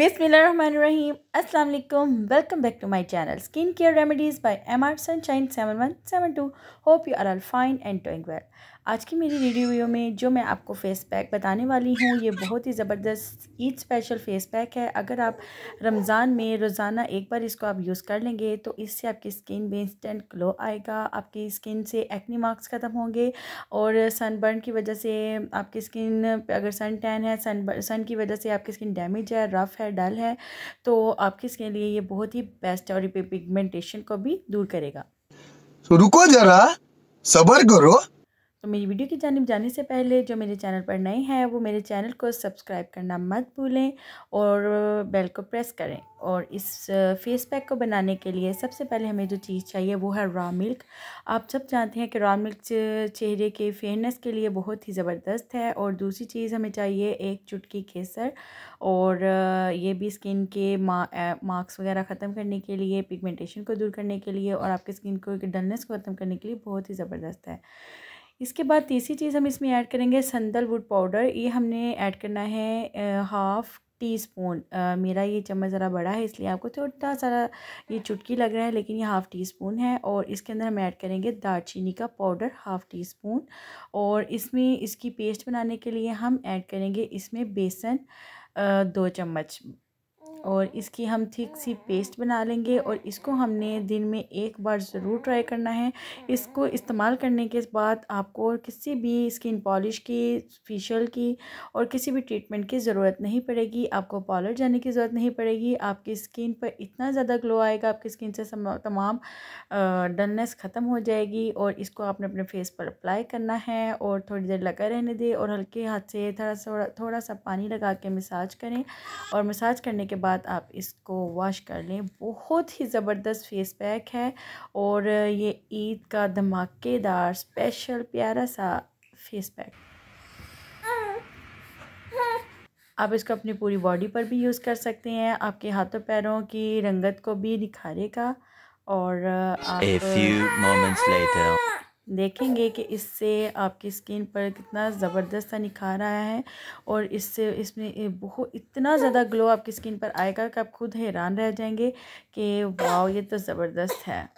Miss Mila Bismillahirrahmanirrahim. Assalamu alaikum. Welcome back to my channel Skin Care Remedies by MR Sunshine 7172. Hope you are all fine and doing well. आज की मेरी review में जो मैं आपको face pack बताने वाली हूँ ये बहुत ही ज़बरदस्त ईद स्पेशल फ़ेस पैक है अगर आप रमज़ान में रोज़ाना एक बार इसको आप यूज़ कर लेंगे तो इससे आपकी स्किन में इंस्टेंट ग्लो आएगा आपकी स्किन से एक्नी मार्क्स ख़त्म होंगे और सनबर्न की वजह से आपकी स्किन अगर सन टैन है सन सन की वजह से आपकी स्किन डैमेज है रफ़ है डल है तो आपकी स्किन लिए ये बहुत ही बेस्ट है और पिगमेंटेशन को भी दूर करेगा तो रुको जरा सबर करो तो मेरी वीडियो की जानब जाने से पहले जो मेरे चैनल पर नए हैं वो मेरे चैनल को सब्सक्राइब करना मत भूलें और बेल को प्रेस करें और इस फेस पैक को बनाने के लिए सबसे पहले हमें जो चीज़ चाहिए वो है रॉ मिल्क आप सब जानते हैं कि रॉ मिल्क चेहरे के फेयरनेस के लिए बहुत ही ज़बरदस्त है और दूसरी चीज़ हमें चाहिए एक चुटकी केसर और ये भी स्किन के मा मार्क्स वगैरह ख़त्म करने के लिए पिगमेंटेशन को दूर करने के लिए और आपकी स्किन को डलनेस को ख़त्म करने के लिए बहुत ही ज़बरदस्त है इसके बाद तीसरी चीज़ हम इसमें ऐड करेंगे संदल वुड पाउडर ये हमने ऐड करना है हाफ़ टी स्पून मेरा ये चम्मच ज़रा बड़ा है इसलिए आपको थोड़ा सारा ये चुटकी लग रहा है लेकिन ये हाफ़ टी स्पून है और इसके अंदर हम ऐड करेंगे दालचीनी का पाउडर हाफ़ टी स्पून और इसमें इसकी पेस्ट बनाने के लिए हम ऐड करेंगे इसमें बेसन दो चम्मच और इसकी हम थिक सी पेस्ट बना लेंगे और इसको हमने दिन में एक बार ज़रूर ट्राई करना है इसको इस्तेमाल करने के बाद आपको किसी भी स्किन पॉलिश की फेशियल की और किसी भी ट्रीटमेंट की ज़रूरत नहीं पड़ेगी आपको पार्लर जाने की ज़रूरत नहीं पड़ेगी आपकी स्किन पर इतना ज़्यादा ग्लो आएगा आपकी स्किन से तमाम डलनेस ख़त्म हो जाएगी और इसको आपने अपने फेस पर अप्लाई करना है और थोड़ी देर लगा रहने दें और हल्के हाथ से थोड़ा थोड़ा सा पानी लगा के मसाज करें और मसाज करने के बाद बाद आप इसको वॉश कर लें बहुत ही ज़बरदस्त फेस पैक है और ये ईद का धमाकेदार स्पेशल प्यारा सा फेस पैक आप इसको अपनी पूरी बॉडी पर भी यूज़ कर सकते हैं आपके हाथों पैरों की रंगत को भी निखारेगा और आप देखेंगे कि इससे आपकी स्किन पर कितना ज़बरदस्त सा निखार आया है और इससे इसमें बहुत इतना ज़्यादा ग्लो आपकी स्किन पर आएगा कि आप खुद हैरान रह जाएंगे कि वाह ये तो ज़बरदस्त है